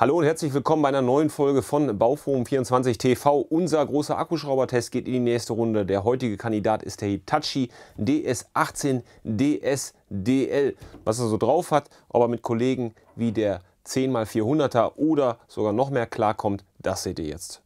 Hallo und herzlich willkommen bei einer neuen Folge von Bauforum 24 TV. Unser großer Akkuschraubertest geht in die nächste Runde. Der heutige Kandidat ist der Hitachi DS18 DSDL. Was er so drauf hat, ob er mit Kollegen wie der 10x400er oder sogar noch mehr klarkommt, das seht ihr jetzt.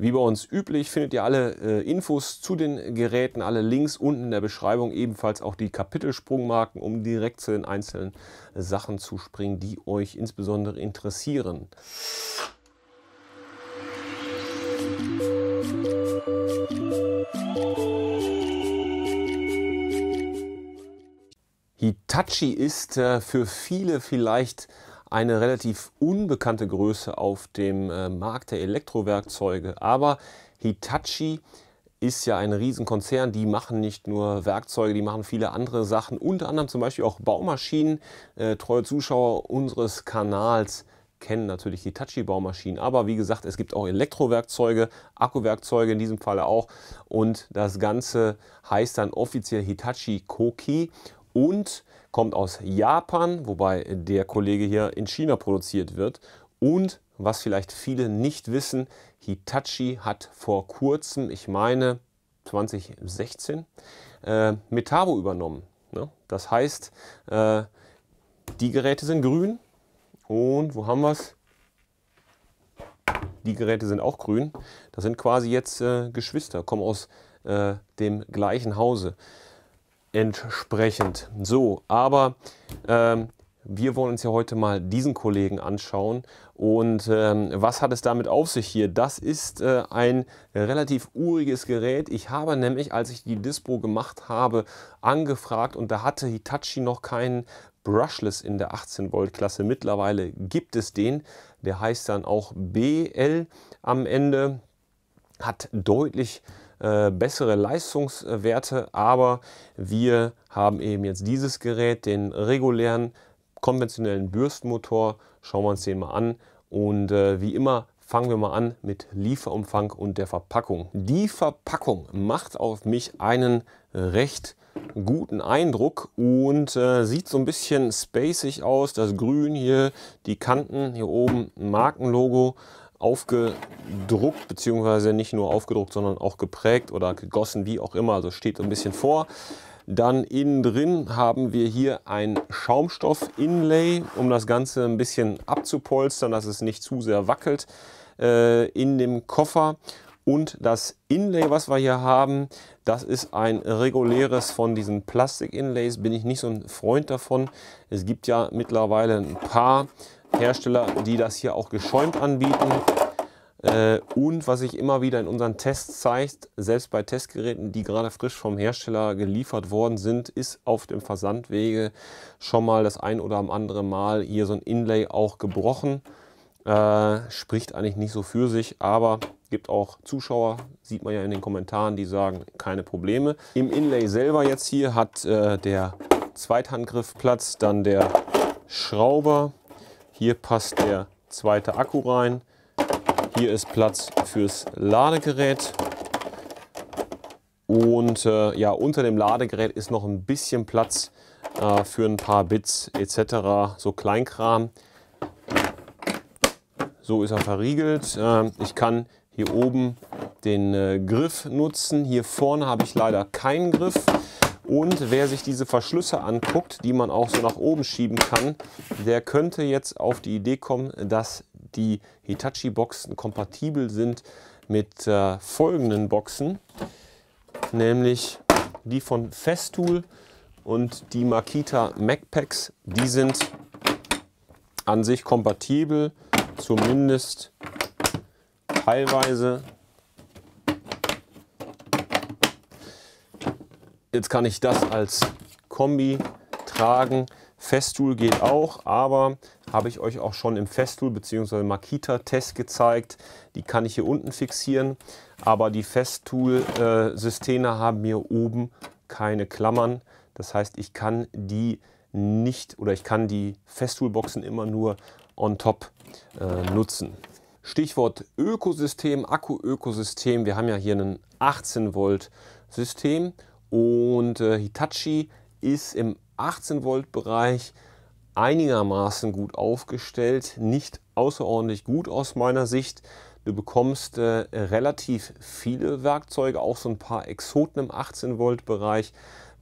Wie bei uns üblich findet ihr alle äh, Infos zu den Geräten, alle Links unten in der Beschreibung, ebenfalls auch die Kapitelsprungmarken, um direkt zu den einzelnen Sachen zu springen, die euch insbesondere interessieren. Hitachi ist äh, für viele vielleicht eine relativ unbekannte Größe auf dem äh, Markt der Elektrowerkzeuge. Aber Hitachi ist ja ein Riesenkonzern, die machen nicht nur Werkzeuge, die machen viele andere Sachen, unter anderem zum Beispiel auch Baumaschinen. Äh, treue Zuschauer unseres Kanals kennen natürlich Hitachi-Baumaschinen, aber wie gesagt, es gibt auch Elektrowerkzeuge, Akkuwerkzeuge in diesem Falle auch und das Ganze heißt dann offiziell Hitachi Koki und kommt aus Japan, wobei der Kollege hier in China produziert wird. Und was vielleicht viele nicht wissen, Hitachi hat vor kurzem, ich meine 2016, äh, Metabo übernommen. Ne? Das heißt, äh, die Geräte sind grün und wo haben wir es? Die Geräte sind auch grün. Das sind quasi jetzt äh, Geschwister, kommen aus äh, dem gleichen Hause entsprechend. So, aber ähm, wir wollen uns ja heute mal diesen Kollegen anschauen. Und ähm, was hat es damit auf sich hier? Das ist äh, ein relativ uriges Gerät. Ich habe nämlich, als ich die Dispo gemacht habe, angefragt und da hatte Hitachi noch keinen Brushless in der 18 Volt Klasse. Mittlerweile gibt es den. Der heißt dann auch BL am Ende. Hat deutlich äh, bessere Leistungswerte, aber wir haben eben jetzt dieses Gerät, den regulären konventionellen Bürstenmotor. Schauen wir uns den mal an und äh, wie immer fangen wir mal an mit Lieferumfang und der Verpackung. Die Verpackung macht auf mich einen recht guten Eindruck und äh, sieht so ein bisschen spacig aus. Das Grün hier, die Kanten hier oben, Markenlogo, aufgedruckt, beziehungsweise nicht nur aufgedruckt, sondern auch geprägt oder gegossen, wie auch immer, also steht ein bisschen vor. Dann innen drin haben wir hier ein Schaumstoff-Inlay, um das Ganze ein bisschen abzupolstern, dass es nicht zu sehr wackelt äh, in dem Koffer. Und das Inlay, was wir hier haben, das ist ein reguläres von diesen Plastik-Inlays. Bin ich nicht so ein Freund davon. Es gibt ja mittlerweile ein paar Hersteller, die das hier auch geschäumt anbieten. Äh, und was sich immer wieder in unseren Tests zeigt, selbst bei Testgeräten, die gerade frisch vom Hersteller geliefert worden sind, ist auf dem Versandwege schon mal das ein oder andere Mal hier so ein Inlay auch gebrochen. Äh, spricht eigentlich nicht so für sich, aber gibt auch Zuschauer, sieht man ja in den Kommentaren, die sagen, keine Probleme. Im Inlay selber jetzt hier hat äh, der Zweithandgriff Platz, dann der Schrauber, hier passt der zweite Akku rein. Hier ist Platz fürs Ladegerät. Und äh, ja, unter dem Ladegerät ist noch ein bisschen Platz äh, für ein paar Bits etc. So Kleinkram. So ist er verriegelt. Äh, ich kann hier oben den äh, Griff nutzen. Hier vorne habe ich leider keinen Griff. Und wer sich diese Verschlüsse anguckt, die man auch so nach oben schieben kann, der könnte jetzt auf die Idee kommen, dass die Hitachi-Boxen kompatibel sind mit äh, folgenden Boxen, nämlich die von Festool und die Makita MacPacks. Die sind an sich kompatibel, zumindest teilweise Jetzt kann ich das als Kombi tragen. Festool geht auch, aber habe ich euch auch schon im Festool bzw. Makita-Test gezeigt. Die kann ich hier unten fixieren, aber die Festool-Systeme haben hier oben keine Klammern. Das heißt, ich kann die nicht oder ich kann die Festool-Boxen immer nur on top äh, nutzen. Stichwort Ökosystem, Akku-Ökosystem. Wir haben ja hier ein 18 Volt System und äh, Hitachi ist im 18 Volt Bereich einigermaßen gut aufgestellt, nicht außerordentlich gut aus meiner Sicht. Du bekommst äh, relativ viele Werkzeuge, auch so ein paar Exoten im 18 Volt Bereich,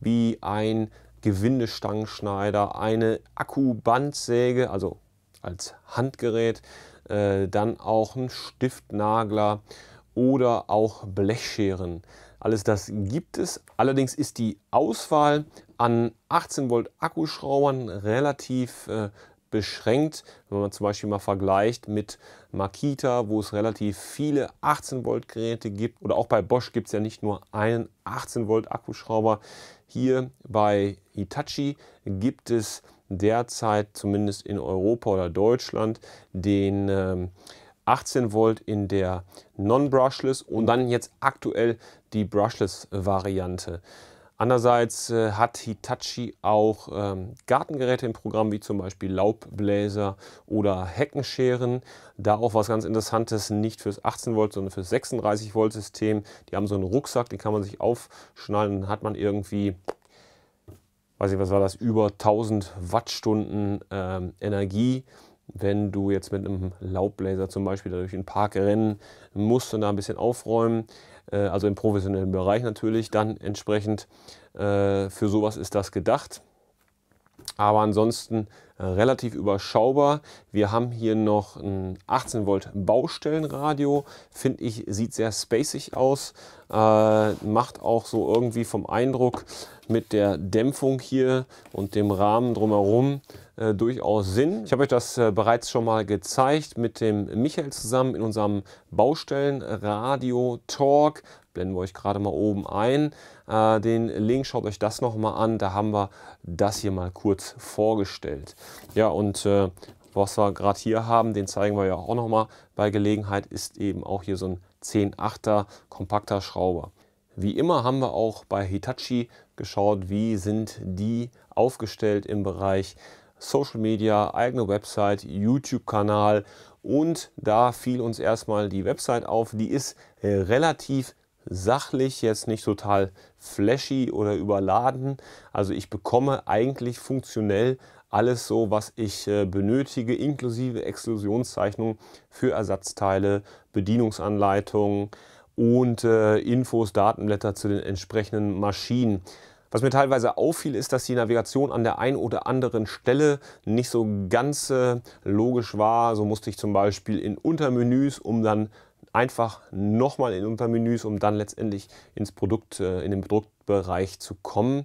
wie ein Gewindestangenschneider, eine Akkubandsäge, also als Handgerät, äh, dann auch ein Stiftnagler oder auch Blechscheren. Alles das gibt es. Allerdings ist die Auswahl an 18 Volt Akkuschraubern relativ äh, beschränkt. Wenn man zum Beispiel mal vergleicht mit Makita, wo es relativ viele 18 Volt Geräte gibt. Oder auch bei Bosch gibt es ja nicht nur einen 18 Volt Akkuschrauber. Hier bei Hitachi gibt es derzeit zumindest in Europa oder Deutschland den ähm, 18 Volt in der Non-Brushless und dann jetzt aktuell die Brushless-Variante. Andererseits äh, hat Hitachi auch ähm, Gartengeräte im Programm, wie zum Beispiel Laubbläser oder Heckenscheren. Da auch was ganz Interessantes, nicht fürs 18 Volt, sondern fürs 36 Volt System. Die haben so einen Rucksack, den kann man sich aufschnallen, und hat man irgendwie weiß ich, was war das, über 1000 Wattstunden ähm, Energie wenn du jetzt mit einem Laubbläser zum Beispiel durch den Park rennen musst und da ein bisschen aufräumen, äh, also im professionellen Bereich natürlich, dann entsprechend äh, für sowas ist das gedacht aber ansonsten äh, relativ überschaubar. Wir haben hier noch ein 18 Volt Baustellenradio, finde ich, sieht sehr spacig aus, äh, macht auch so irgendwie vom Eindruck mit der Dämpfung hier und dem Rahmen drumherum äh, durchaus Sinn. Ich habe euch das äh, bereits schon mal gezeigt mit dem Michael zusammen in unserem Baustellenradio Talk blenden wir euch gerade mal oben ein. Äh, den Link schaut euch das nochmal an, da haben wir das hier mal kurz vorgestellt. Ja, und äh, was wir gerade hier haben, den zeigen wir ja auch nochmal bei Gelegenheit, ist eben auch hier so ein 10 8 er kompakter Schrauber. Wie immer haben wir auch bei Hitachi geschaut, wie sind die aufgestellt im Bereich Social Media, eigene Website, YouTube-Kanal und da fiel uns erstmal die Website auf. Die ist relativ sachlich, jetzt nicht total flashy oder überladen. Also ich bekomme eigentlich funktionell alles so, was ich äh, benötige, inklusive Exklusionszeichnung für Ersatzteile, Bedienungsanleitungen und äh, Infos, Datenblätter zu den entsprechenden Maschinen. Was mir teilweise auffiel, ist, dass die Navigation an der einen oder anderen Stelle nicht so ganz äh, logisch war. So musste ich zum Beispiel in Untermenüs, um dann einfach nochmal in Untermenüs, um dann letztendlich ins Produkt, äh, in den Produktbereich zu kommen.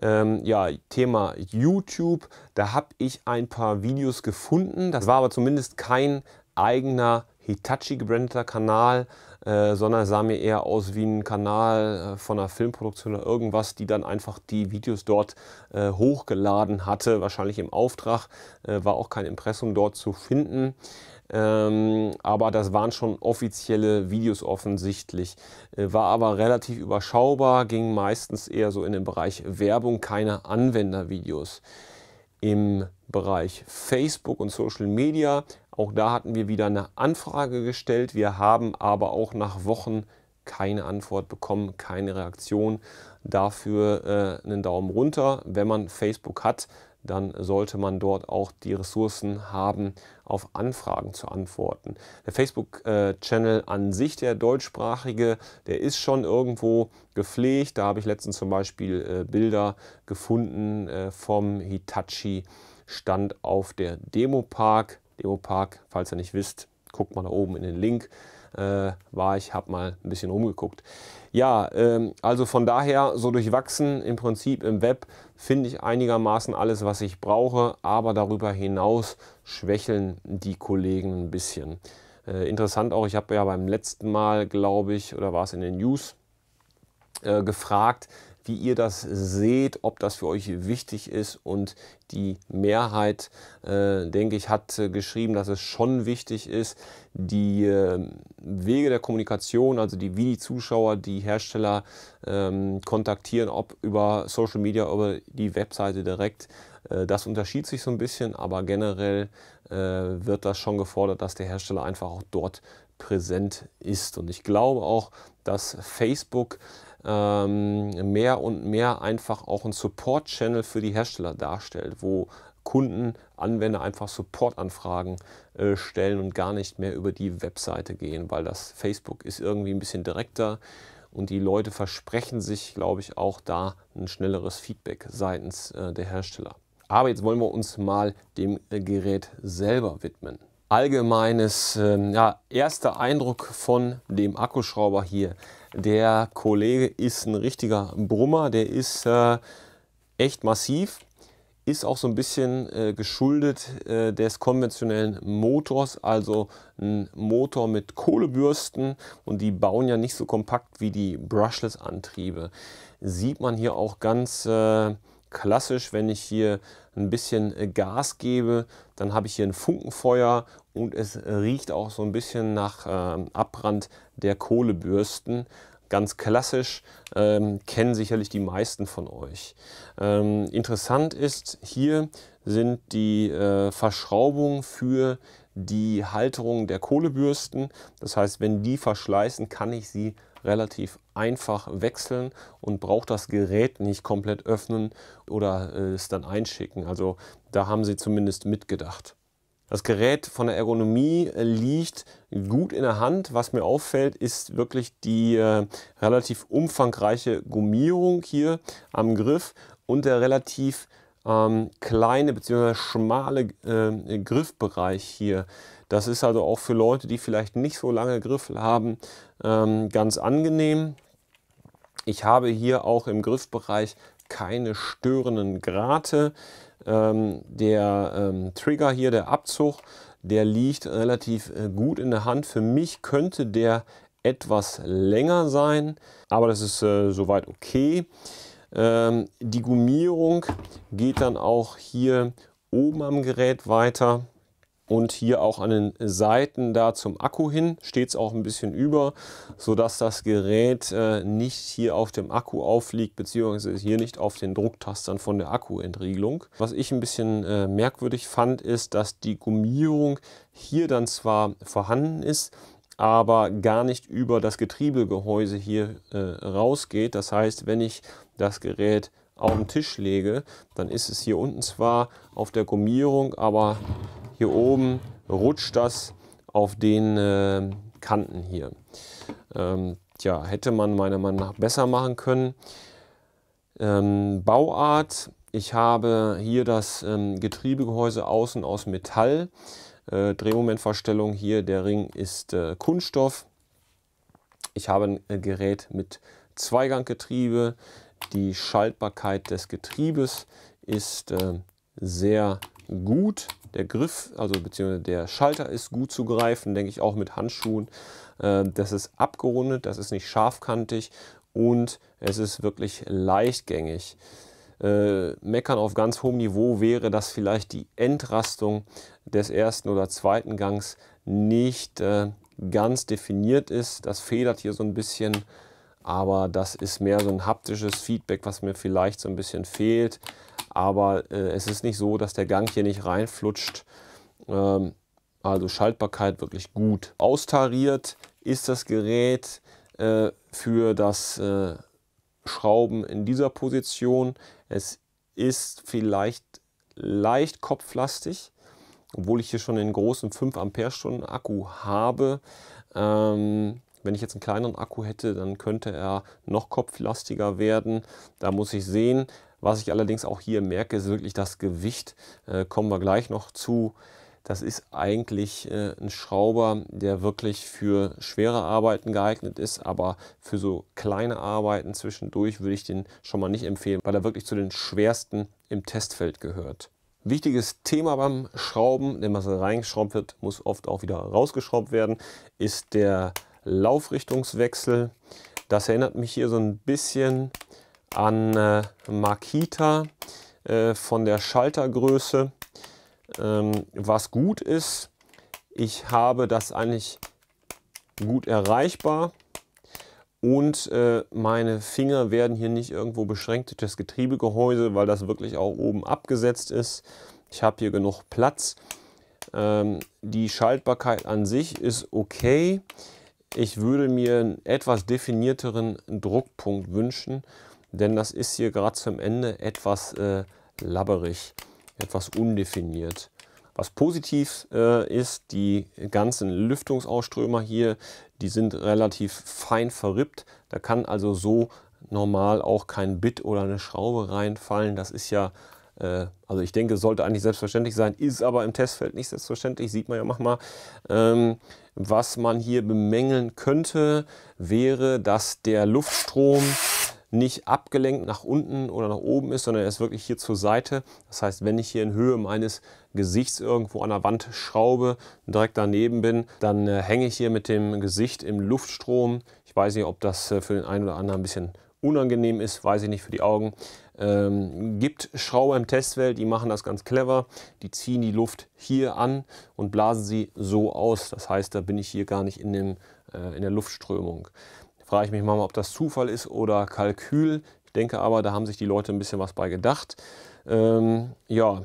Ähm, ja, Thema YouTube, da habe ich ein paar Videos gefunden. Das war aber zumindest kein eigener Hitachi gebrandeter Kanal, äh, sondern sah mir eher aus wie ein Kanal äh, von einer Filmproduktion oder irgendwas, die dann einfach die Videos dort äh, hochgeladen hatte, wahrscheinlich im Auftrag, äh, war auch kein Impressum dort zu finden. Ähm, aber das waren schon offizielle Videos offensichtlich. Äh, war aber relativ überschaubar, ging meistens eher so in den Bereich Werbung, keine Anwendervideos. Im Bereich Facebook und Social Media, auch da hatten wir wieder eine Anfrage gestellt. Wir haben aber auch nach Wochen keine Antwort bekommen, keine Reaktion. Dafür äh, einen Daumen runter, wenn man Facebook hat dann sollte man dort auch die Ressourcen haben, auf Anfragen zu antworten. Der Facebook-Channel an sich, der deutschsprachige, der ist schon irgendwo gepflegt. Da habe ich letztens zum Beispiel äh, Bilder gefunden äh, vom Hitachi-Stand auf der Demo Park. Demo Park, falls ihr nicht wisst, guckt mal da oben in den Link äh, war ich, habe mal ein bisschen rumgeguckt. Ja, ähm, also von daher so durchwachsen im Prinzip im Web finde ich einigermaßen alles, was ich brauche, aber darüber hinaus schwächeln die Kollegen ein bisschen. Äh, interessant auch, ich habe ja beim letzten Mal, glaube ich, oder war es in den News, äh, gefragt, wie ihr das seht, ob das für euch wichtig ist. Und die Mehrheit, äh, denke ich, hat äh, geschrieben, dass es schon wichtig ist, die äh, Wege der Kommunikation, also die, wie die Zuschauer die Hersteller ähm, kontaktieren, ob über Social Media, über die Webseite direkt. Äh, das unterschied sich so ein bisschen, aber generell äh, wird das schon gefordert, dass der Hersteller einfach auch dort präsent ist. Und ich glaube auch, dass Facebook ähm, mehr und mehr einfach auch ein Support-Channel für die Hersteller darstellt, wo Kunden, Anwender einfach Supportanfragen äh, stellen und gar nicht mehr über die Webseite gehen, weil das Facebook ist irgendwie ein bisschen direkter und die Leute versprechen sich, glaube ich, auch da ein schnelleres Feedback seitens äh, der Hersteller. Aber jetzt wollen wir uns mal dem äh, Gerät selber widmen allgemeines ähm, ja, erster Eindruck von dem Akkuschrauber hier. Der Kollege ist ein richtiger Brummer, der ist äh, echt massiv, ist auch so ein bisschen äh, geschuldet äh, des konventionellen Motors, also ein Motor mit Kohlebürsten und die bauen ja nicht so kompakt wie die Brushless-Antriebe. Sieht man hier auch ganz äh, klassisch, wenn ich hier ein bisschen äh, Gas gebe, dann habe ich hier ein Funkenfeuer und es riecht auch so ein bisschen nach ähm, Abbrand der Kohlebürsten. Ganz klassisch, ähm, kennen sicherlich die meisten von euch. Ähm, interessant ist, hier sind die äh, Verschraubungen für die Halterung der Kohlebürsten. Das heißt, wenn die verschleißen, kann ich sie relativ einfach wechseln und braucht das Gerät nicht komplett öffnen oder äh, es dann einschicken. Also da haben sie zumindest mitgedacht. Das Gerät von der Ergonomie äh, liegt gut in der Hand. Was mir auffällt, ist wirklich die äh, relativ umfangreiche Gummierung hier am Griff und der relativ ähm, kleine bzw. schmale äh, Griffbereich hier. Das ist also auch für Leute, die vielleicht nicht so lange Griffel haben, ähm, ganz angenehm. Ich habe hier auch im Griffbereich keine störenden Grate. Ähm, der ähm, Trigger hier, der Abzug, der liegt relativ äh, gut in der Hand. Für mich könnte der etwas länger sein, aber das ist äh, soweit okay. Ähm, die Gummierung geht dann auch hier oben am Gerät weiter und hier auch an den Seiten da zum Akku hin steht es auch ein bisschen über, sodass das Gerät äh, nicht hier auf dem Akku aufliegt, beziehungsweise hier nicht auf den Drucktastern von der Akkuentriegelung. Was ich ein bisschen äh, merkwürdig fand, ist, dass die Gummierung hier dann zwar vorhanden ist, aber gar nicht über das Getriebegehäuse hier äh, rausgeht. Das heißt, wenn ich das Gerät auf den Tisch lege, dann ist es hier unten zwar auf der Gummierung, aber hier oben rutscht das auf den äh, Kanten hier. Ähm, tja, hätte man meiner Meinung nach besser machen können. Ähm, Bauart, ich habe hier das ähm, Getriebegehäuse außen aus Metall. Äh, Drehmomentverstellung hier, der Ring ist äh, Kunststoff. Ich habe ein äh, Gerät mit Zweiganggetriebe. Die Schaltbarkeit des Getriebes ist äh, sehr gut. Der Griff, also beziehungsweise der Schalter ist gut zu greifen, denke ich auch mit Handschuhen. Äh, das ist abgerundet, das ist nicht scharfkantig und es ist wirklich leichtgängig. Äh, meckern auf ganz hohem Niveau wäre, dass vielleicht die Entrastung des ersten oder zweiten Gangs nicht ganz definiert ist. Das federt hier so ein bisschen aber das ist mehr so ein haptisches Feedback, was mir vielleicht so ein bisschen fehlt. Aber äh, es ist nicht so, dass der Gang hier nicht reinflutscht. Ähm, also Schaltbarkeit wirklich gut. Austariert ist das Gerät äh, für das äh, Schrauben in dieser Position. Es ist vielleicht leicht kopflastig, obwohl ich hier schon den großen 5 Ampere-Stunden Akku habe. Ähm, wenn ich jetzt einen kleineren Akku hätte, dann könnte er noch kopflastiger werden. Da muss ich sehen. Was ich allerdings auch hier merke, ist wirklich das Gewicht. Äh, kommen wir gleich noch zu. Das ist eigentlich äh, ein Schrauber, der wirklich für schwere Arbeiten geeignet ist, aber für so kleine Arbeiten zwischendurch würde ich den schon mal nicht empfehlen, weil er wirklich zu den schwersten im Testfeld gehört. Wichtiges Thema beim Schrauben, denn was reingeschraubt wird, muss oft auch wieder rausgeschraubt werden, ist der Laufrichtungswechsel. Das erinnert mich hier so ein bisschen an äh, Makita äh, von der Schaltergröße. Ähm, was gut ist, ich habe das eigentlich gut erreichbar und äh, meine Finger werden hier nicht irgendwo beschränkt durch das Getriebegehäuse, weil das wirklich auch oben abgesetzt ist. Ich habe hier genug Platz. Ähm, die Schaltbarkeit an sich ist okay. Ich würde mir einen etwas definierteren Druckpunkt wünschen, denn das ist hier gerade zum Ende etwas äh, labberig, etwas undefiniert. Was positiv äh, ist, die ganzen Lüftungsausströmer hier, die sind relativ fein verrippt. Da kann also so normal auch kein Bit oder eine Schraube reinfallen. Das ist ja äh, also ich denke, sollte eigentlich selbstverständlich sein, ist aber im Testfeld nicht selbstverständlich, sieht man ja manchmal. Ähm, was man hier bemängeln könnte, wäre, dass der Luftstrom nicht abgelenkt nach unten oder nach oben ist, sondern er ist wirklich hier zur Seite. Das heißt, wenn ich hier in Höhe meines Gesichts irgendwo an der Wand schraube, direkt daneben bin, dann äh, hänge ich hier mit dem Gesicht im Luftstrom. Ich weiß nicht, ob das äh, für den einen oder anderen ein bisschen unangenehm ist, weiß ich nicht, für die Augen. Ähm, gibt Schrauber im Testfeld, die machen das ganz clever. Die ziehen die Luft hier an und blasen sie so aus. Das heißt, da bin ich hier gar nicht in, dem, äh, in der Luftströmung. Da Frage ich mich mal, ob das Zufall ist oder Kalkül. Ich denke aber, da haben sich die Leute ein bisschen was bei gedacht. Ähm, ja,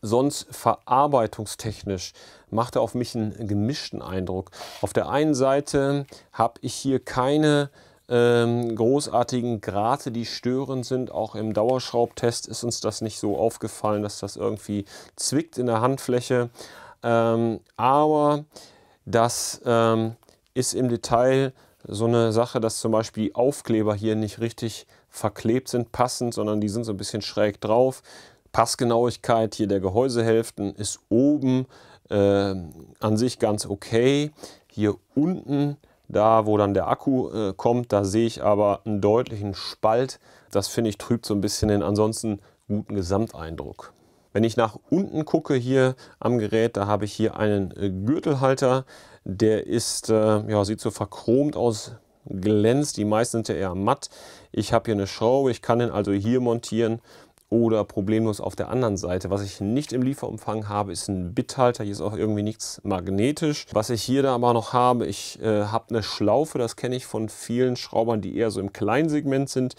sonst verarbeitungstechnisch macht er auf mich einen gemischten Eindruck. Auf der einen Seite habe ich hier keine ähm, großartigen Grate, die störend sind. Auch im Dauerschraubtest ist uns das nicht so aufgefallen, dass das irgendwie zwickt in der Handfläche. Ähm, aber das ähm, ist im Detail so eine Sache, dass zum Beispiel die Aufkleber hier nicht richtig verklebt sind, passend, sondern die sind so ein bisschen schräg drauf. Passgenauigkeit hier der Gehäusehälften ist oben äh, an sich ganz okay. Hier unten da, wo dann der Akku äh, kommt, da sehe ich aber einen deutlichen Spalt. Das finde ich trübt so ein bisschen den ansonsten guten Gesamteindruck. Wenn ich nach unten gucke hier am Gerät, da habe ich hier einen äh, Gürtelhalter. Der ist, äh, ja, sieht so verchromt aus, glänzt. Die meisten sind ja eher matt. Ich habe hier eine Schraube, ich kann den also hier montieren oder problemlos auf der anderen Seite. Was ich nicht im Lieferumfang habe, ist ein Bithalter. Hier ist auch irgendwie nichts magnetisch. Was ich hier da aber noch habe, ich äh, habe eine Schlaufe. Das kenne ich von vielen Schraubern, die eher so im kleinen Segment sind.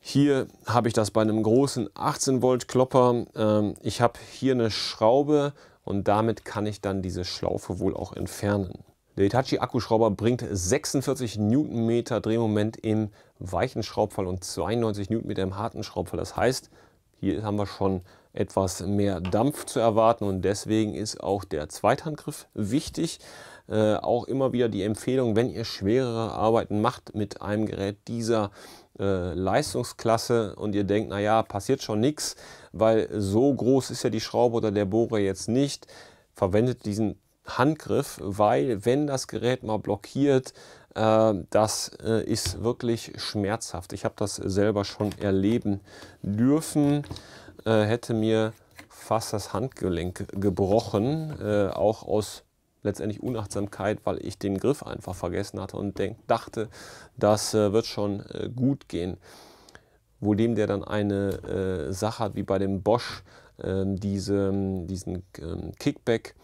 Hier habe ich das bei einem großen 18 Volt Klopper. Ähm, ich habe hier eine Schraube und damit kann ich dann diese Schlaufe wohl auch entfernen. Der Hitachi Akkuschrauber bringt 46 Newtonmeter Drehmoment im weichen Schraubfall und 92 Newtonmeter im harten Schraubfall. Das heißt, hier haben wir schon etwas mehr Dampf zu erwarten und deswegen ist auch der Zweithandgriff wichtig. Äh, auch immer wieder die Empfehlung, wenn ihr schwerere Arbeiten macht mit einem Gerät dieser äh, Leistungsklasse und ihr denkt, naja, passiert schon nichts, weil so groß ist ja die Schraube oder der Bohrer jetzt nicht, verwendet diesen Handgriff, weil wenn das Gerät mal blockiert, ähm, das äh, ist wirklich schmerzhaft. Ich habe das selber schon erleben dürfen, äh, hätte mir fast das Handgelenk gebrochen, äh, auch aus letztendlich Unachtsamkeit, weil ich den Griff einfach vergessen hatte und dachte, das wird schon gut gehen. Wo dem der dann eine Sache hat, wie bei dem Bosch, ähm, diese, diesen ähm, Kickback,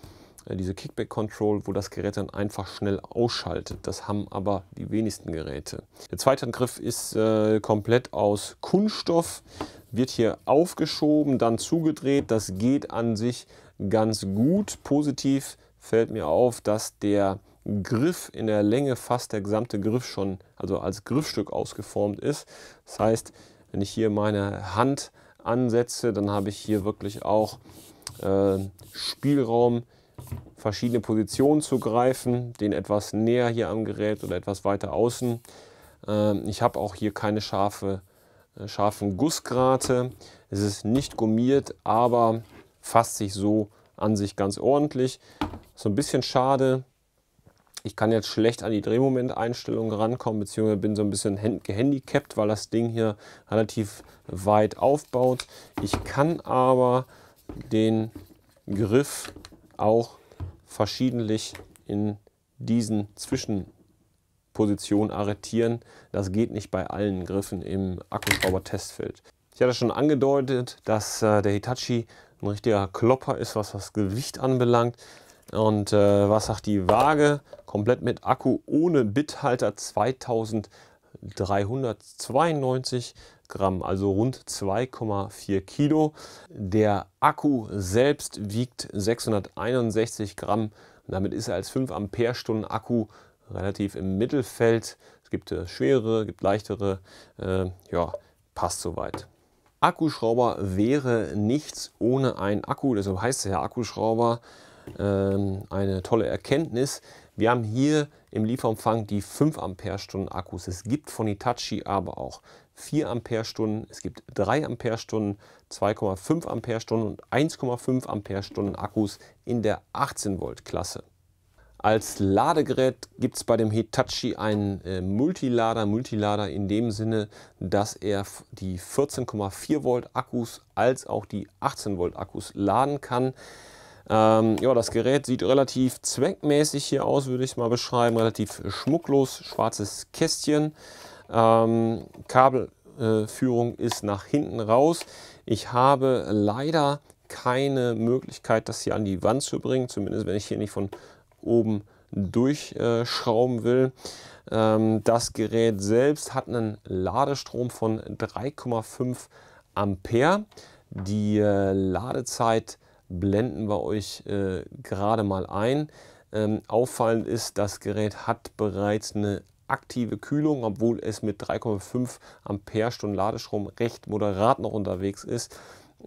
äh, diese Kickback Control, wo das Gerät dann einfach schnell ausschaltet. Das haben aber die wenigsten Geräte. Der zweite Griff ist äh, komplett aus Kunststoff, wird hier aufgeschoben, dann zugedreht. Das geht an sich ganz gut. Positiv fällt mir auf, dass der Griff in der Länge fast der gesamte Griff schon, also als Griffstück ausgeformt ist. Das heißt, wenn ich hier meine Hand ansetze, dann habe ich hier wirklich auch äh, Spielraum verschiedene Positionen zu greifen, den etwas näher hier am Gerät oder etwas weiter außen. Ähm, ich habe auch hier keine scharfe, äh, scharfen Gussgrate. Es ist nicht gummiert, aber fasst sich so an sich ganz ordentlich. So ein bisschen schade. Ich kann jetzt schlecht an die Drehmomenteinstellung rankommen, beziehungsweise bin so ein bisschen gehandicapt, weil das Ding hier relativ weit aufbaut. Ich kann aber den Griff auch verschiedentlich in diesen Zwischenpositionen arretieren. Das geht nicht bei allen Griffen im Akkuschrauber-Testfeld. Ich hatte schon angedeutet, dass äh, der Hitachi ein richtiger Klopper ist, was das Gewicht anbelangt. Und äh, was sagt die Waage? Komplett mit Akku ohne Bithalter 2392 Gramm, also rund 2,4 Kilo. Der Akku selbst wiegt 661 Gramm. Damit ist er als 5 Ampere-Stunden Akku relativ im Mittelfeld. Es gibt äh, schwerere, gibt leichtere. Äh, ja, passt soweit. Akkuschrauber wäre nichts ohne ein Akku, deshalb heißt es ja Akkuschrauber. Ähm, eine tolle Erkenntnis. Wir haben hier im Lieferumfang die 5 Ampere-Stunden Akkus. Es gibt von Hitachi aber auch 4 Amperestunden, es gibt 3 Amperestunden, 2,5 Amperestunden und 1,5 Amperestunden Akkus in der 18 Volt Klasse. Als Ladegerät gibt es bei dem Hitachi einen äh, Multilader. Multilader in dem Sinne, dass er die 14,4 Volt Akkus als auch die 18 Volt Akkus laden kann. Ähm, ja, das Gerät sieht relativ zweckmäßig hier aus, würde ich mal beschreiben. Relativ schmucklos, schwarzes Kästchen. Ähm, Kabelführung ist nach hinten raus. Ich habe leider keine Möglichkeit, das hier an die Wand zu bringen, zumindest wenn ich hier nicht von oben durchschrauben äh, will. Ähm, das Gerät selbst hat einen Ladestrom von 3,5 Ampere. Die äh, Ladezeit blenden wir euch äh, gerade mal ein. Ähm, auffallend ist, das Gerät hat bereits eine aktive Kühlung, obwohl es mit 3,5 Ampere-Stunden Ladestrom recht moderat noch unterwegs ist.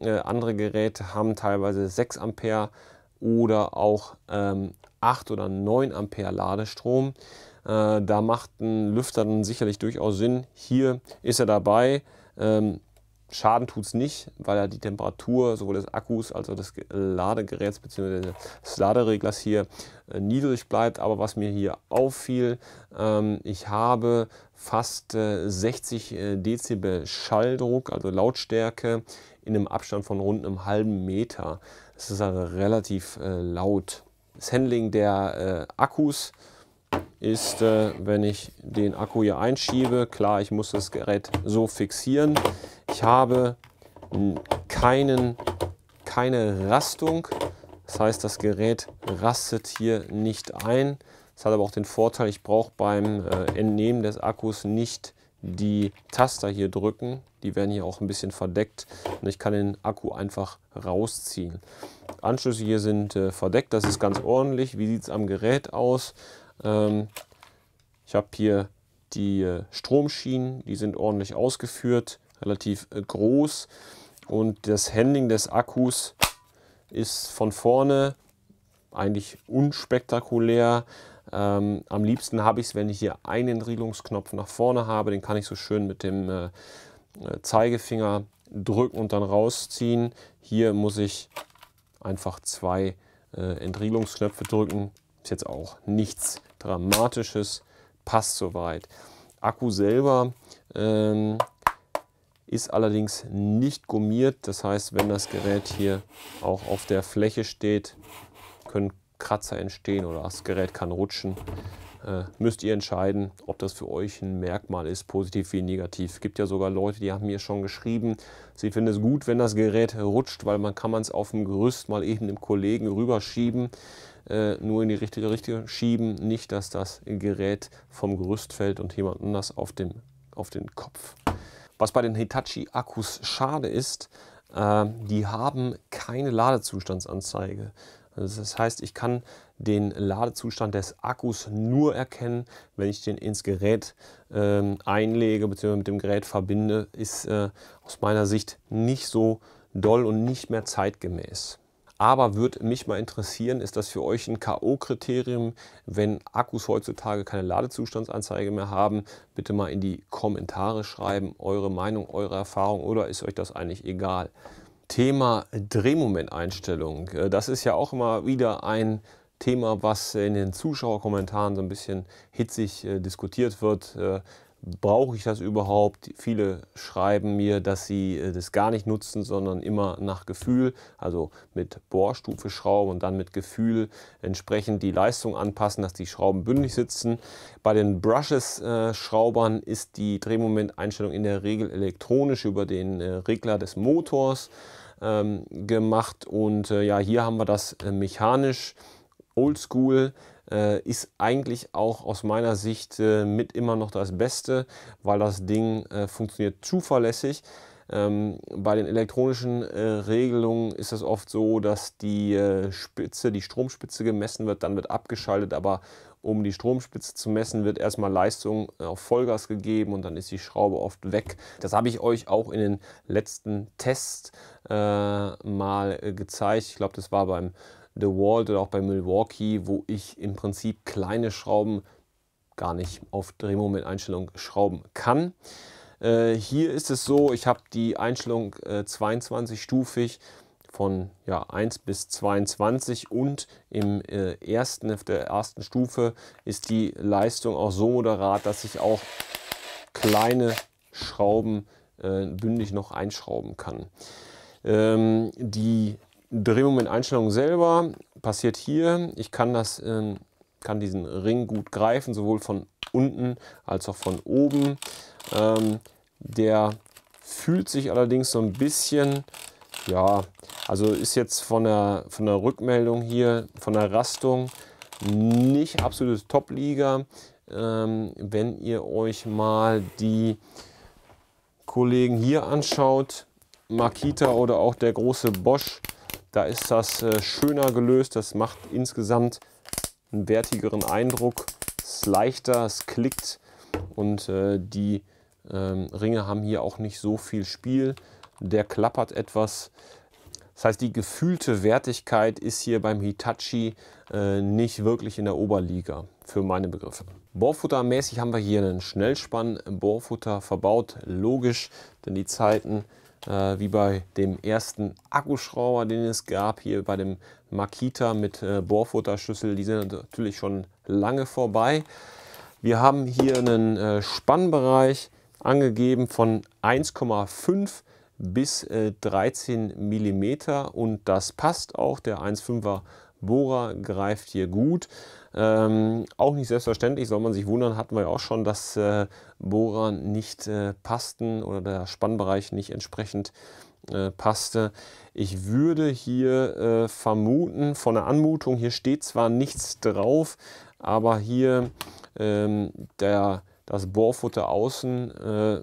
Äh, andere Geräte haben teilweise 6 Ampere oder auch ähm, 8 oder 9 Ampere Ladestrom. Äh, da macht ein Lüfter dann sicherlich durchaus Sinn. Hier ist er dabei. Ähm, Schaden tut es nicht, weil er die Temperatur sowohl des Akkus als auch des äh, Ladegeräts bzw. des Ladereglers hier äh, niedrig bleibt. Aber was mir hier auffiel, ähm, ich habe fast äh, 60 äh, Dezibel Schalldruck, also Lautstärke, in einem Abstand von rund einem halben Meter. Es ist also relativ äh, laut. Das Handling der Akkus ist, wenn ich den Akku hier einschiebe, klar, ich muss das Gerät so fixieren ich habe keinen, keine Rastung. Das heißt, das Gerät rastet hier nicht ein. Das hat aber auch den Vorteil, ich brauche beim äh, Entnehmen des Akkus nicht die Taster hier drücken. Die werden hier auch ein bisschen verdeckt und ich kann den Akku einfach rausziehen. Anschlüsse hier sind äh, verdeckt, das ist ganz ordentlich. Wie sieht es am Gerät aus? Ähm, ich habe hier die äh, Stromschienen, die sind ordentlich ausgeführt relativ äh, groß und das Handling des Akkus ist von vorne eigentlich unspektakulär. Ähm, am liebsten habe ich es, wenn ich hier einen Drehungsknopf nach vorne habe. Den kann ich so schön mit dem äh, äh, Zeigefinger drücken und dann rausziehen. Hier muss ich einfach zwei äh, Entriegelungsknöpfe drücken. Ist jetzt auch nichts Dramatisches, passt soweit. Akku selber ähm, ist allerdings nicht gummiert. Das heißt, wenn das Gerät hier auch auf der Fläche steht, können Kratzer entstehen oder das Gerät kann rutschen. Äh, müsst ihr entscheiden, ob das für euch ein Merkmal ist, positiv wie negativ. Es gibt ja sogar Leute, die haben mir schon geschrieben, sie finden es gut, wenn das Gerät rutscht, weil man kann es auf dem Gerüst mal eben dem Kollegen rüberschieben, äh, nur in die richtige Richtung schieben, nicht, dass das Gerät vom Gerüst fällt und jemand anders auf, dem, auf den Kopf was bei den Hitachi-Akkus schade ist, äh, die haben keine Ladezustandsanzeige. Also das heißt, ich kann den Ladezustand des Akkus nur erkennen, wenn ich den ins Gerät äh, einlege bzw. mit dem Gerät verbinde, ist äh, aus meiner Sicht nicht so doll und nicht mehr zeitgemäß. Aber würde mich mal interessieren, ist das für euch ein K.O.-Kriterium, wenn Akkus heutzutage keine Ladezustandsanzeige mehr haben? Bitte mal in die Kommentare schreiben, eure Meinung, eure Erfahrung oder ist euch das eigentlich egal? Thema Drehmomenteinstellung. Äh, das ist ja auch immer wieder ein Thema, was in den Zuschauerkommentaren so ein bisschen hitzig äh, diskutiert wird. Äh, brauche ich das überhaupt? Viele schreiben mir, dass sie äh, das gar nicht nutzen, sondern immer nach Gefühl, also mit Bohrstufe schrauben und dann mit Gefühl entsprechend die Leistung anpassen, dass die Schrauben bündig sitzen. Bei den Brushes-Schraubern äh, ist die Drehmomenteinstellung in der Regel elektronisch über den äh, Regler des Motors ähm, gemacht und ja, hier haben wir das mechanisch oldschool äh, ist eigentlich auch aus meiner Sicht äh, mit immer noch das Beste, weil das Ding äh, funktioniert zuverlässig. Ähm, bei den elektronischen äh, Regelungen ist es oft so, dass die äh, Spitze, die Stromspitze gemessen wird, dann wird abgeschaltet, aber um die Stromspitze zu messen, wird erstmal Leistung auf Vollgas gegeben und dann ist die Schraube oft weg. Das habe ich euch auch in den letzten Tests mal gezeigt. Ich glaube, das war beim Walt oder auch bei Milwaukee, wo ich im Prinzip kleine Schrauben gar nicht auf Drehmomenteinstellung schrauben kann. Äh, hier ist es so, ich habe die Einstellung äh, 22-stufig von ja, 1 bis 22 und im äh, ersten, auf der ersten Stufe ist die Leistung auch so moderat, dass ich auch kleine Schrauben äh, bündig noch einschrauben kann. Ähm, die Drehmomenteinstellung selber passiert hier. Ich kann, das, ähm, kann diesen Ring gut greifen, sowohl von unten als auch von oben. Ähm, der fühlt sich allerdings so ein bisschen, ja, also ist jetzt von der, von der Rückmeldung hier, von der Rastung, nicht absolute Top-Liga. Ähm, wenn ihr euch mal die Kollegen hier anschaut, Makita oder auch der große Bosch, da ist das äh, schöner gelöst, das macht insgesamt einen wertigeren Eindruck. Es ist leichter, es klickt und äh, die ähm, Ringe haben hier auch nicht so viel Spiel. Der klappert etwas. Das heißt, die gefühlte Wertigkeit ist hier beim Hitachi äh, nicht wirklich in der Oberliga, für meine Begriffe. Bohrfuttermäßig haben wir hier einen Schnellspann-Bohrfutter verbaut, logisch, denn die Zeiten äh, wie bei dem ersten Akkuschrauber, den es gab, hier bei dem Makita mit äh, Bohrfutterschlüssel. Die sind natürlich schon lange vorbei. Wir haben hier einen äh, Spannbereich angegeben von 1,5 bis 13 äh, mm und das passt auch. Der 1,5er Bohrer greift hier gut. Ähm, auch nicht selbstverständlich, soll man sich wundern, hatten wir ja auch schon, dass äh, Bora nicht äh, passten oder der Spannbereich nicht entsprechend äh, passte. Ich würde hier äh, vermuten, von der Anmutung, hier steht zwar nichts drauf, aber hier ähm, der, das Bohrfutter außen äh,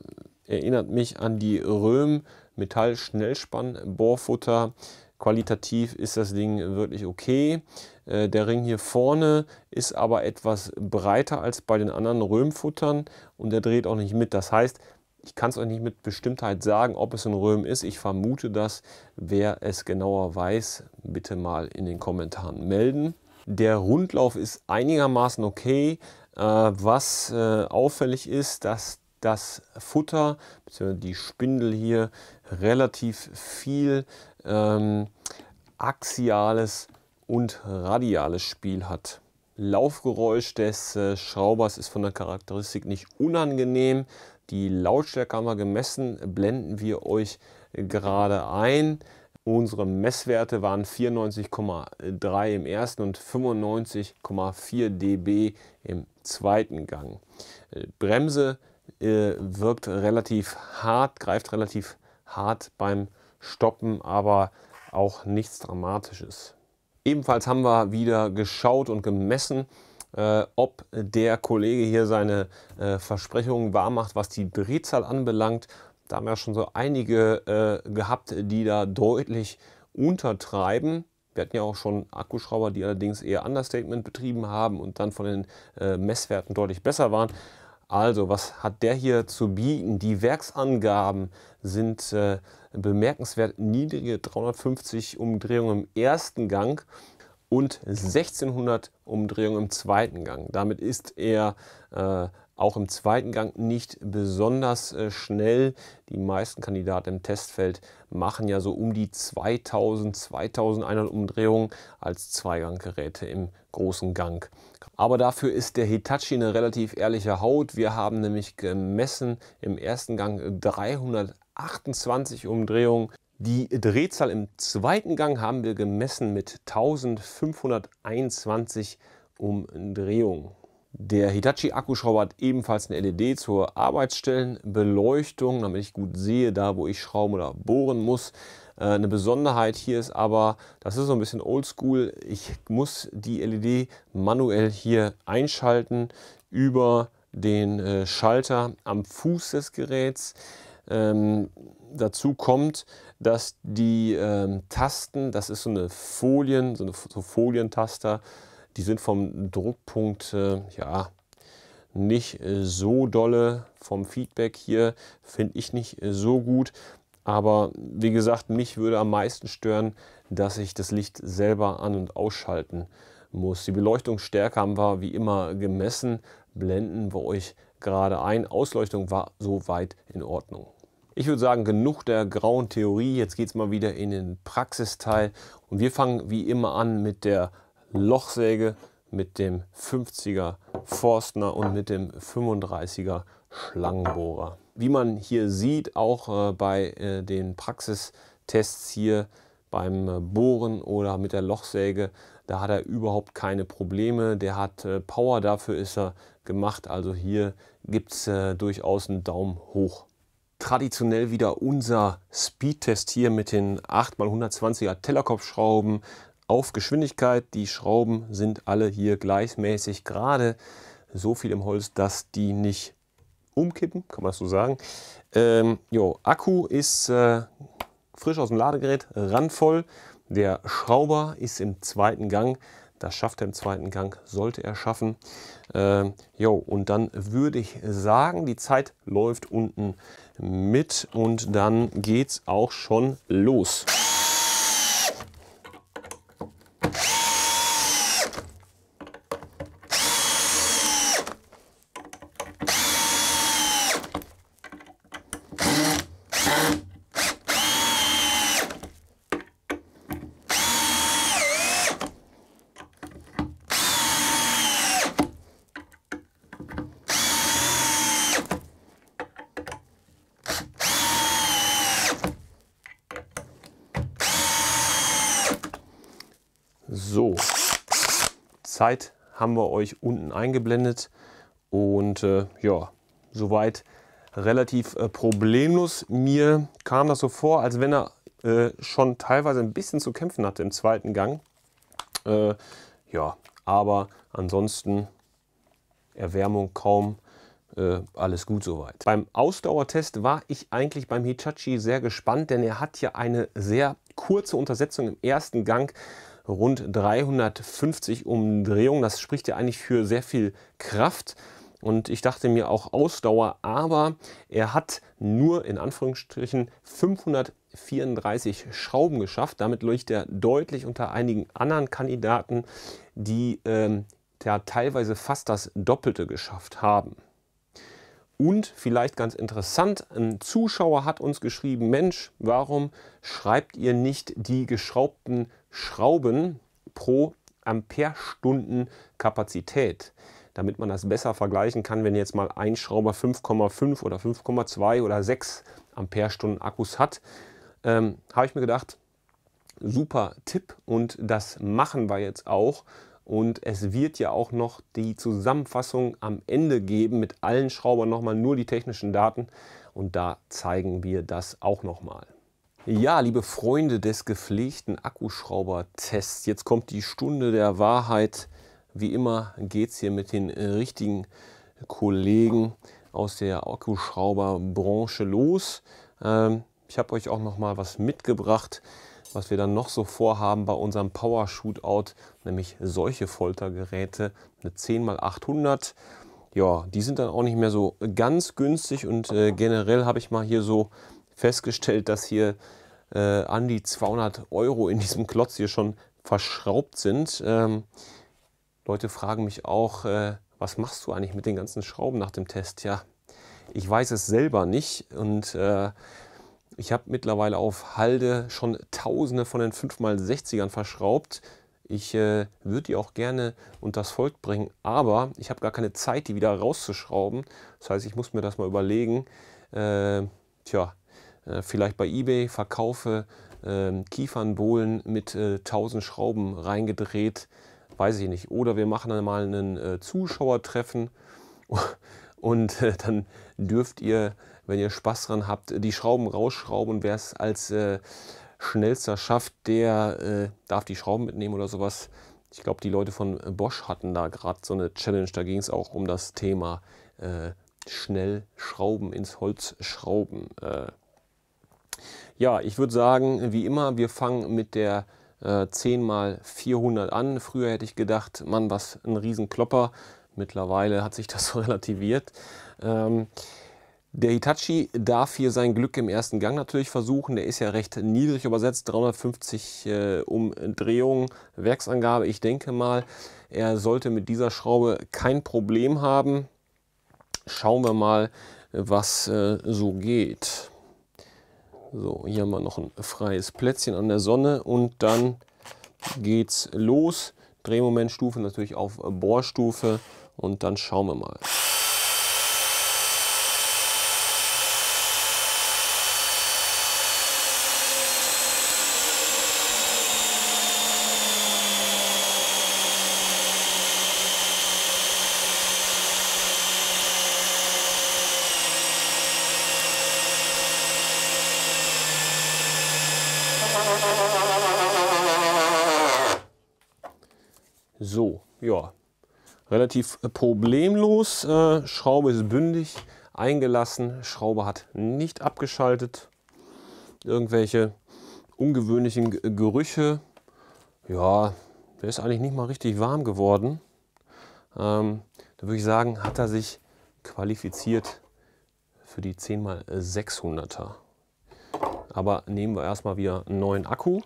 erinnert mich an die Röhm Metall-Schnellspann-Bohrfutter. Qualitativ ist das Ding wirklich okay. Äh, der Ring hier vorne ist aber etwas breiter als bei den anderen Röhmfuttern und der dreht auch nicht mit. Das heißt, ich kann es euch nicht mit Bestimmtheit sagen, ob es ein Röhm ist. Ich vermute das. Wer es genauer weiß, bitte mal in den Kommentaren melden. Der Rundlauf ist einigermaßen okay. Äh, was äh, auffällig ist, dass das Futter bzw. die Spindel hier relativ viel ähm, axiales und radiales Spiel hat. Laufgeräusch des äh, Schraubers ist von der Charakteristik nicht unangenehm. Die Lautstärke haben wir gemessen, blenden wir euch gerade ein. Unsere Messwerte waren 94,3 im ersten und 95,4 dB im zweiten Gang. Äh, Bremse äh, wirkt relativ hart, greift relativ hart beim stoppen, aber auch nichts Dramatisches. Ebenfalls haben wir wieder geschaut und gemessen, äh, ob der Kollege hier seine äh, Versprechungen wahrmacht, was die Drehzahl anbelangt. Da haben wir schon so einige äh, gehabt, die da deutlich untertreiben. Wir hatten ja auch schon Akkuschrauber, die allerdings eher Understatement betrieben haben und dann von den äh, Messwerten deutlich besser waren. Also, was hat der hier zu bieten? Die Werksangaben sind äh, bemerkenswert niedrige 350 Umdrehungen im ersten Gang und 1600 Umdrehungen im zweiten Gang. Damit ist er äh, auch im zweiten Gang nicht besonders äh, schnell. Die meisten Kandidaten im Testfeld machen ja so um die 2000, 2100 Umdrehungen als Zweiganggeräte im großen Gang. Aber dafür ist der Hitachi eine relativ ehrliche Haut. Wir haben nämlich gemessen im ersten Gang 328 Umdrehungen. Die Drehzahl im zweiten Gang haben wir gemessen mit 1521 Umdrehungen. Der Hitachi Akkuschrauber hat ebenfalls eine LED zur Arbeitsstellenbeleuchtung, damit ich gut sehe, da wo ich schrauben oder bohren muss. Äh, eine Besonderheit hier ist aber, das ist so ein bisschen oldschool, ich muss die LED manuell hier einschalten über den äh, Schalter am Fuß des Geräts. Ähm, dazu kommt, dass die ähm, Tasten, das ist so eine Folien, so eine so Folientaster, die sind vom Druckpunkt, äh, ja, nicht äh, so dolle vom Feedback hier, finde ich nicht äh, so gut. Aber wie gesagt, mich würde am meisten stören, dass ich das Licht selber an- und ausschalten muss. Die Beleuchtungsstärke haben wir wie immer gemessen, blenden wir euch gerade ein. Ausleuchtung war soweit in Ordnung. Ich würde sagen, genug der grauen Theorie. Jetzt geht es mal wieder in den Praxisteil. Und wir fangen wie immer an mit der Lochsäge, mit dem 50er Forstner und mit dem 35er Schlangenbohrer. Wie man hier sieht, auch äh, bei äh, den Praxistests hier beim äh, Bohren oder mit der Lochsäge, da hat er überhaupt keine Probleme. Der hat Power, dafür ist er gemacht. Also hier gibt es durchaus einen Daumen hoch. Traditionell wieder unser Speedtest hier mit den 8x120er Tellerkopfschrauben, auf Geschwindigkeit. Die Schrauben sind alle hier gleichmäßig gerade. So viel im Holz, dass die nicht umkippen, kann man so sagen. Ähm, jo, Akku ist äh, frisch aus dem Ladegerät, randvoll. Der Schrauber ist im zweiten Gang. Das schafft er im zweiten Gang, sollte er schaffen. Ähm, jo, und dann würde ich sagen, die Zeit läuft unten mit und dann geht es auch schon los. haben wir euch unten eingeblendet. Und äh, ja, soweit relativ äh, problemlos. Mir kam das so vor, als wenn er äh, schon teilweise ein bisschen zu kämpfen hatte im zweiten Gang. Äh, ja, aber ansonsten Erwärmung kaum. Äh, alles gut soweit. Beim Ausdauertest war ich eigentlich beim Hitachi sehr gespannt, denn er hat ja eine sehr kurze Untersetzung im ersten Gang rund 350 Umdrehungen. Das spricht ja eigentlich für sehr viel Kraft und ich dachte mir auch Ausdauer, aber er hat nur in Anführungsstrichen 534 Schrauben geschafft. Damit leuchtet er deutlich unter einigen anderen Kandidaten, die ähm, teilweise fast das Doppelte geschafft haben. Und vielleicht ganz interessant, ein Zuschauer hat uns geschrieben, Mensch, warum schreibt ihr nicht die geschraubten Schrauben pro Amperestunden Kapazität, damit man das besser vergleichen kann, wenn jetzt mal ein Schrauber 5,5 oder 5,2 oder 6 Amperestunden Akkus hat, ähm, habe ich mir gedacht, super Tipp und das machen wir jetzt auch. Und es wird ja auch noch die Zusammenfassung am Ende geben mit allen Schraubern nochmal nur die technischen Daten und da zeigen wir das auch nochmal. Ja, liebe Freunde des gepflegten Akkuschrauber-Tests, jetzt kommt die Stunde der Wahrheit. Wie immer geht es hier mit den äh, richtigen Kollegen aus der Akkuschrauberbranche los. Ähm, ich habe euch auch noch mal was mitgebracht, was wir dann noch so vorhaben bei unserem Power Shootout, nämlich solche Foltergeräte, eine 10x800. Ja, die sind dann auch nicht mehr so ganz günstig und äh, generell habe ich mal hier so festgestellt, dass hier äh, an die 200 Euro in diesem Klotz hier schon verschraubt sind. Ähm, Leute fragen mich auch, äh, was machst du eigentlich mit den ganzen Schrauben nach dem Test? Ja, ich weiß es selber nicht und äh, ich habe mittlerweile auf Halde schon tausende von den 5x60ern verschraubt. Ich äh, würde die auch gerne unters Volk bringen, aber ich habe gar keine Zeit, die wieder rauszuschrauben. Das heißt, ich muss mir das mal überlegen. Äh, tja, äh, vielleicht bei eBay verkaufe, ähm, Kiefernbohlen mit 1000 äh, Schrauben reingedreht, weiß ich nicht. Oder wir machen dann mal ein äh, Zuschauertreffen und dann dürft ihr, wenn ihr Spaß dran habt, die Schrauben rausschrauben und wer es als schnellster schafft, der darf die Schrauben mitnehmen oder sowas. Ich glaube, die Leute von Bosch hatten da gerade so eine Challenge. Da ging es auch um das Thema äh, schnell Schrauben ins Holz schrauben. Äh, ja, ich würde sagen, wie immer, wir fangen mit der äh, 10x400 an. Früher hätte ich gedacht, Mann, was ein Riesenklopper. Mittlerweile hat sich das relativiert. Ähm, der Hitachi darf hier sein Glück im ersten Gang natürlich versuchen. Der ist ja recht niedrig übersetzt, 350 äh, Umdrehungen, Werksangabe. Ich denke mal, er sollte mit dieser Schraube kein Problem haben. Schauen wir mal, was äh, so geht. So, hier haben wir noch ein freies Plätzchen an der Sonne und dann geht's los. Drehmomentstufe natürlich auf Bohrstufe und dann schauen wir mal. So, ja, relativ äh, problemlos. Äh, Schraube ist bündig eingelassen. Schraube hat nicht abgeschaltet. Irgendwelche ungewöhnlichen Gerüche. Ja, der ist eigentlich nicht mal richtig warm geworden. Ähm, da würde ich sagen, hat er sich qualifiziert für die 10x600er. Aber nehmen wir erstmal wieder einen neuen Akku.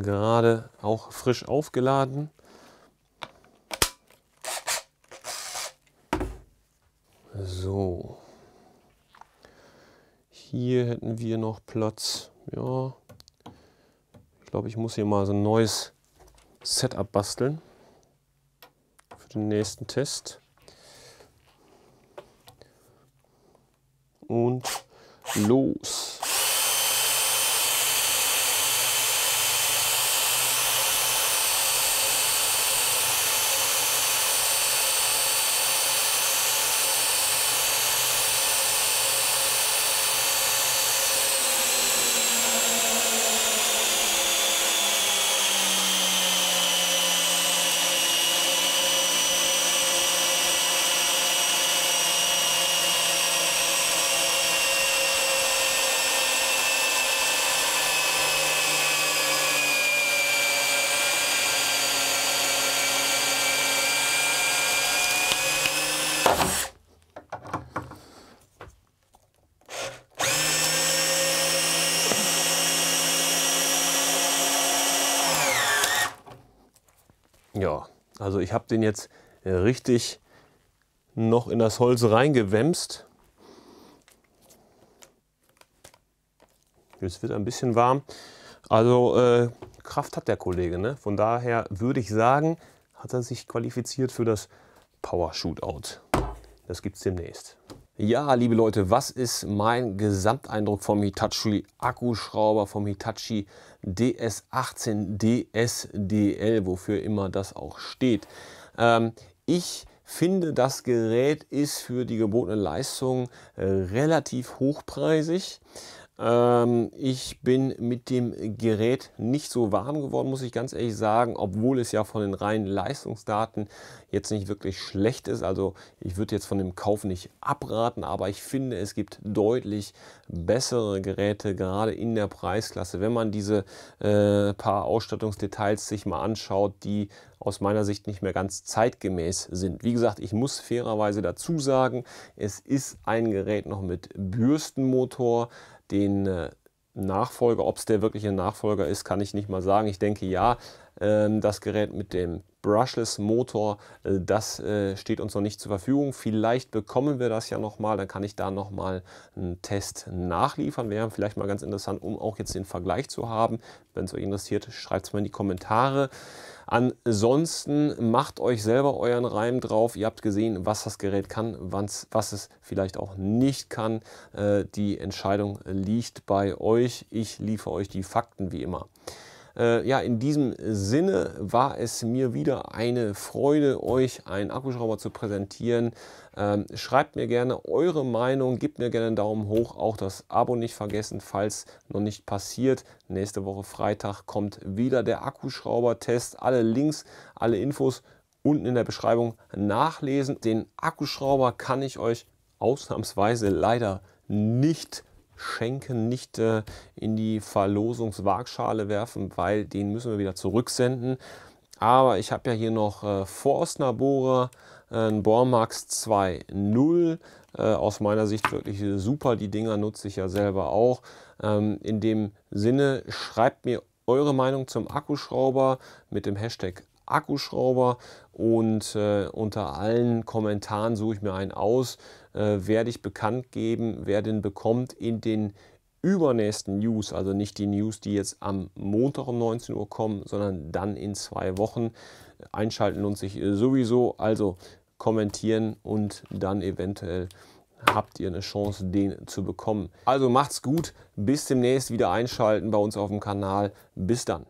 gerade auch frisch aufgeladen. So. Hier hätten wir noch Platz. Ja. Ich glaube, ich muss hier mal so ein neues Setup basteln. Für den nächsten Test. Und los. Also ich habe den jetzt richtig noch in das Holz reingewemst. Jetzt wird ein bisschen warm. Also äh, Kraft hat der Kollege. Ne? Von daher würde ich sagen, hat er sich qualifiziert für das Power Shootout. Das gibt es demnächst. Ja, liebe Leute, was ist mein Gesamteindruck vom Hitachi Akkuschrauber, vom Hitachi DS18 DSDL, wofür immer das auch steht? Ähm, ich finde, das Gerät ist für die gebotene Leistung äh, relativ hochpreisig. Ähm, ich bin mit dem Gerät nicht so warm geworden, muss ich ganz ehrlich sagen, obwohl es ja von den reinen Leistungsdaten jetzt nicht wirklich schlecht ist. Also ich würde jetzt von dem Kauf nicht abraten, aber ich finde, es gibt deutlich bessere Geräte, gerade in der Preisklasse. Wenn man diese äh, paar Ausstattungsdetails sich mal anschaut, die aus meiner Sicht nicht mehr ganz zeitgemäß sind. Wie gesagt, ich muss fairerweise dazu sagen, es ist ein Gerät noch mit Bürstenmotor den äh, Nachfolger, ob es der wirkliche Nachfolger ist, kann ich nicht mal sagen. Ich denke ja, ähm, das Gerät mit dem Brushless Motor, äh, das äh, steht uns noch nicht zur Verfügung. Vielleicht bekommen wir das ja nochmal, dann kann ich da nochmal einen Test nachliefern. Wäre vielleicht mal ganz interessant, um auch jetzt den Vergleich zu haben. Wenn es euch interessiert, schreibt es mal in die Kommentare. Ansonsten macht euch selber euren Reim drauf. Ihr habt gesehen, was das Gerät kann, was es vielleicht auch nicht kann. Äh, die Entscheidung liegt bei euch. Ich liefere euch die Fakten wie immer. Äh, ja, in diesem Sinne war es mir wieder eine Freude, euch einen Akkuschrauber zu präsentieren. Ähm, schreibt mir gerne eure Meinung, gebt mir gerne einen Daumen hoch, auch das Abo nicht vergessen, falls noch nicht passiert. Nächste Woche Freitag kommt wieder der Akkuschrauber-Test. Alle Links, alle Infos unten in der Beschreibung nachlesen. Den Akkuschrauber kann ich euch ausnahmsweise leider nicht präsentieren schenken, nicht äh, in die Verlosungswaagschale werfen, weil den müssen wir wieder zurücksenden. Aber ich habe ja hier noch äh, Forstner Bohrer, äh, ein äh, Bormax 2.0. Äh, aus meiner Sicht wirklich super. Die Dinger nutze ich ja selber auch. Ähm, in dem Sinne, schreibt mir eure Meinung zum Akkuschrauber mit dem Hashtag Akkuschrauber und äh, unter allen Kommentaren suche ich mir einen aus, äh, werde ich bekannt geben, wer den bekommt in den übernächsten News, also nicht die News, die jetzt am Montag um 19 Uhr kommen, sondern dann in zwei Wochen. Einschalten lohnt sich sowieso, also kommentieren und dann eventuell habt ihr eine Chance, den zu bekommen. Also macht's gut, bis demnächst wieder einschalten bei uns auf dem Kanal. Bis dann.